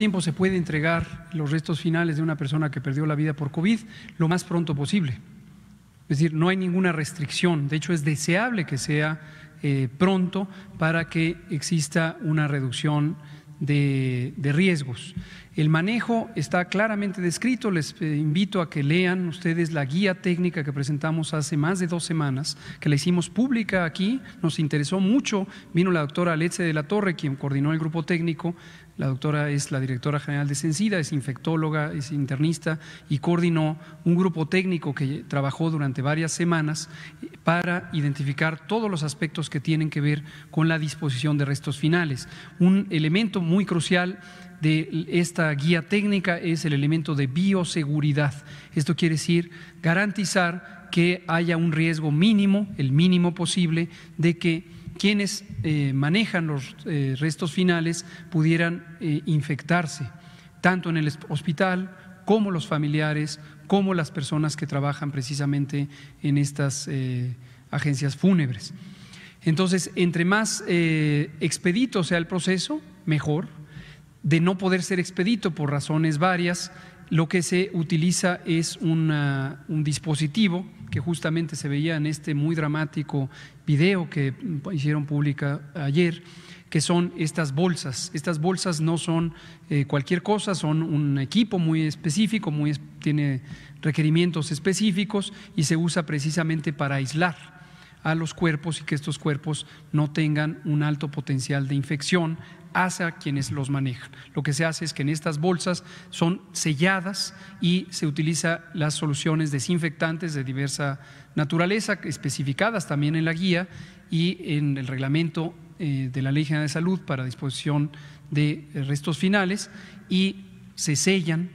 tiempo se puede entregar los restos finales de una persona que perdió la vida por COVID lo más pronto posible. Es decir, no hay ninguna restricción, de hecho es deseable que sea eh, pronto para que exista una reducción de, riesgos. El manejo está claramente descrito, les eh, invito a que lean ustedes la guía técnica que presentamos hace más de dos semanas, que la hicimos pública aquí, nos interesó mucho, vino la doctora Alexe de la Torre, quien coordinó el grupo técnico, la doctora es la directora general de Sencida, es infectóloga, es internista y coordinó un grupo técnico que trabajó durante varias semanas eh, para identificar todos los aspectos que tienen que ver con la disposición de restos finales. Un elemento muy crucial de esta guía técnica es el elemento de bioseguridad. Esto quiere decir garantizar que haya un riesgo mínimo, el mínimo posible, de que quienes eh, manejan los eh, restos finales pudieran eh, infectarse, tanto en el hospital como los familiares, como las personas que trabajan precisamente en estas agencias fúnebres. Entonces, entre más expedito sea el proceso, mejor, de no poder ser expedito por razones varias, lo que se utiliza es un dispositivo que justamente se veía en este muy dramático video que hicieron pública ayer, que son estas bolsas. Estas bolsas no son eh, cualquier cosa, son un equipo muy específico, muy, tiene requerimientos específicos y se usa precisamente para aislar a los cuerpos y que estos cuerpos no tengan un alto potencial de infección hacia quienes los manejan. Lo que se hace es que en estas bolsas son selladas y se utilizan las soluciones desinfectantes de diversa naturaleza, especificadas también en la guía y en el reglamento eh, de la Ley General de Salud para disposición de eh, restos finales, y se sellan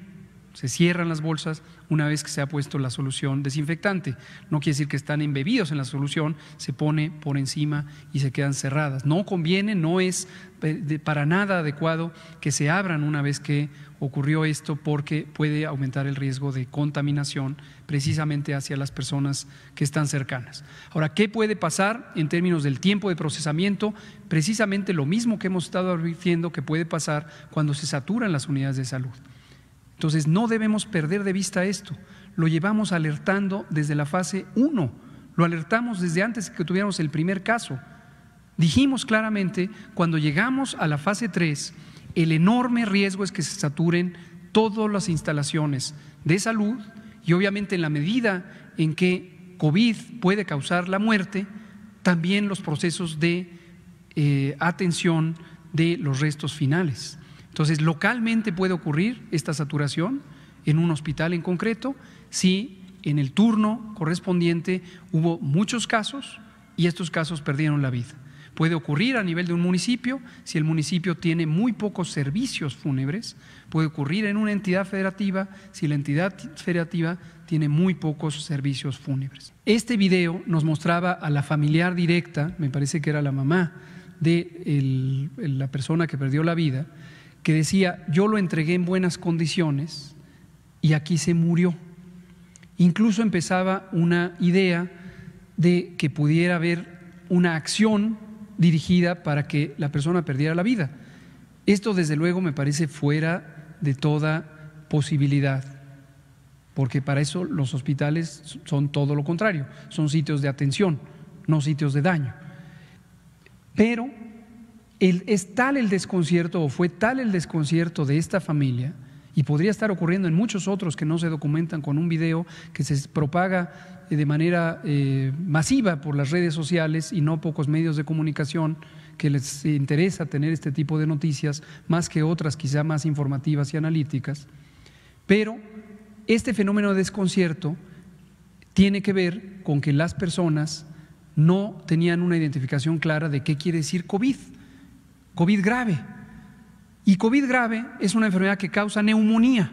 se cierran las bolsas una vez que se ha puesto la solución desinfectante. No quiere decir que están embebidos en la solución, se pone por encima y se quedan cerradas. No conviene, no es eh, para nada adecuado que se abran una vez que ocurrió esto porque puede aumentar el riesgo de contaminación precisamente hacia las personas que están cercanas. Ahora, ¿qué puede pasar en términos del tiempo de procesamiento? Precisamente lo mismo que hemos estado advirtiendo que puede pasar cuando se saturan las unidades de salud. Entonces no debemos perder de vista esto. Lo llevamos alertando desde la fase 1. Lo alertamos desde antes que tuviéramos el primer caso. Dijimos claramente, cuando llegamos a la fase 3, el enorme riesgo es que se saturen todas las instalaciones de salud y obviamente en la medida en que COVID puede causar la muerte, también los procesos de eh, atención de los restos finales. Entonces, localmente puede ocurrir esta saturación en un hospital en concreto si en el turno correspondiente hubo muchos casos y estos casos perdieron la vida. Puede ocurrir a nivel de un municipio, si el municipio tiene muy pocos servicios fúnebres, puede ocurrir en una entidad federativa, si la entidad federativa tiene muy pocos servicios fúnebres. Este video nos mostraba a la familiar directa, me parece que era la mamá de la persona que perdió la vida, que decía, yo lo entregué en buenas condiciones y aquí se murió. Incluso empezaba una idea de que pudiera haber una acción dirigida para que la persona perdiera la vida. Esto desde luego me parece fuera de toda posibilidad, porque para eso los hospitales son todo lo contrario, son sitios de atención, no sitios de daño. Pero es tal el desconcierto o fue tal el desconcierto de esta familia, y podría estar ocurriendo en muchos otros que no se documentan con un video que se propaga eh, de manera eh, masiva por las redes sociales y no pocos medios de comunicación que les interesa tener este tipo de noticias más que otras quizá más informativas y analíticas. Pero este fenómeno de desconcierto tiene que ver con que las personas no tenían una identificación clara de qué quiere decir COVID. COVID grave. Y COVID grave es una enfermedad que causa neumonía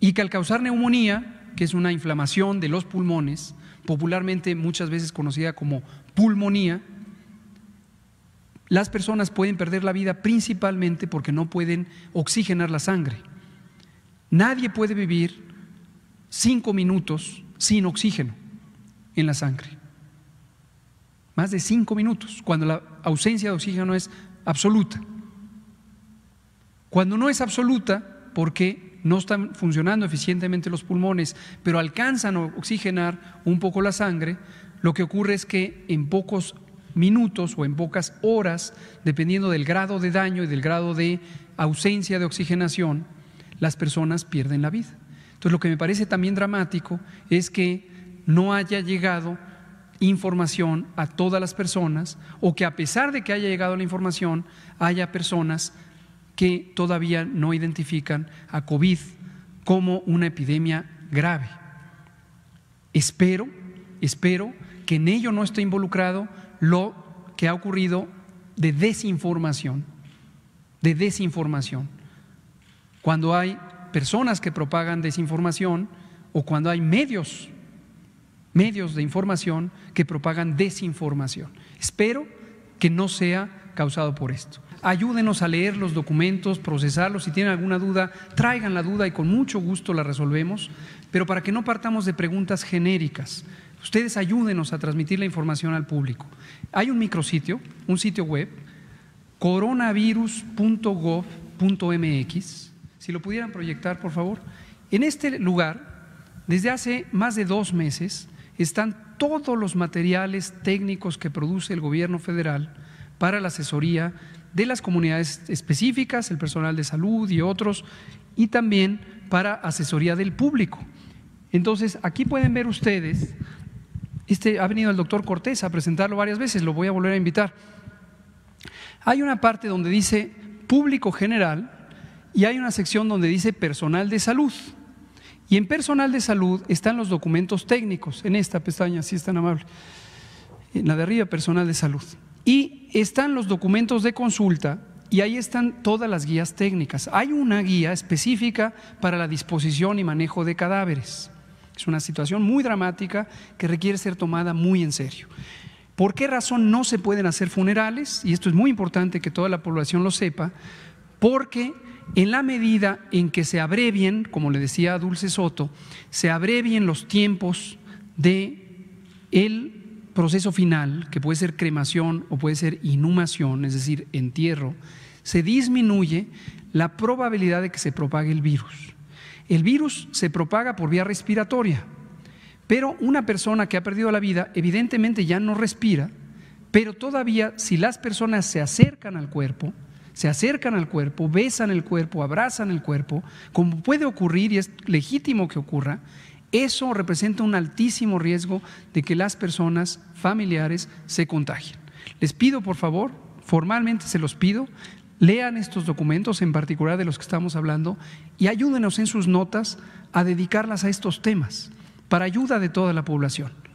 y que al causar neumonía, que es una inflamación de los pulmones, popularmente muchas veces conocida como pulmonía, las personas pueden perder la vida principalmente porque no pueden oxigenar la sangre. Nadie puede vivir cinco minutos sin oxígeno en la sangre. Más de cinco minutos, cuando la ausencia de oxígeno es absoluta. Cuando no es absoluta, porque no están funcionando eficientemente los pulmones, pero alcanzan a oxigenar un poco la sangre, lo que ocurre es que en pocos minutos o en pocas horas, dependiendo del grado de daño y del grado de ausencia de oxigenación, las personas pierden la vida. Entonces, lo que me parece también dramático es que no haya llegado información a todas las personas o que a pesar de que haya llegado la información, haya personas que todavía no identifican a COVID como una epidemia grave. Espero, espero que en ello no esté involucrado lo que ha ocurrido de desinformación, de desinformación. Cuando hay personas que propagan desinformación o cuando hay medios medios de información que propagan desinformación. Espero que no sea causado por esto. Ayúdenos a leer los documentos, procesarlos. Si tienen alguna duda, traigan la duda y con mucho gusto la resolvemos. Pero para que no partamos de preguntas genéricas, ustedes ayúdenos a transmitir la información al público. Hay un micrositio, un sitio web, coronavirus.gov.mx. Si lo pudieran proyectar, por favor. En este lugar, desde hace más de dos meses, están todos los materiales técnicos que produce el gobierno federal para la asesoría de las comunidades específicas, el personal de salud y otros, y también para asesoría del público. Entonces, aquí pueden ver ustedes, este ha venido el doctor Cortés a presentarlo varias veces, lo voy a volver a invitar. Hay una parte donde dice público general y hay una sección donde dice personal de salud. Y en personal de salud están los documentos técnicos, en esta pestaña, si es tan amable, en la de arriba, personal de salud. Y están los documentos de consulta y ahí están todas las guías técnicas. Hay una guía específica para la disposición y manejo de cadáveres. Es una situación muy dramática que requiere ser tomada muy en serio. ¿Por qué razón no se pueden hacer funerales? Y esto es muy importante que toda la población lo sepa, porque en la medida en que se abrevien, como le decía Dulce Soto, se abrevien los tiempos de el proceso final, que puede ser cremación o puede ser inhumación, es decir, entierro, se disminuye la probabilidad de que se propague el virus. El virus se propaga por vía respiratoria, pero una persona que ha perdido la vida evidentemente ya no respira, pero todavía si las personas se acercan al cuerpo, se acercan al cuerpo, besan el cuerpo, abrazan el cuerpo, como puede ocurrir y es legítimo que ocurra, eso representa un altísimo riesgo de que las personas familiares se contagien. Les pido, por favor, formalmente se los pido, lean estos documentos, en particular de los que estamos hablando, y ayúdenos en sus notas a dedicarlas a estos temas, para ayuda de toda la población.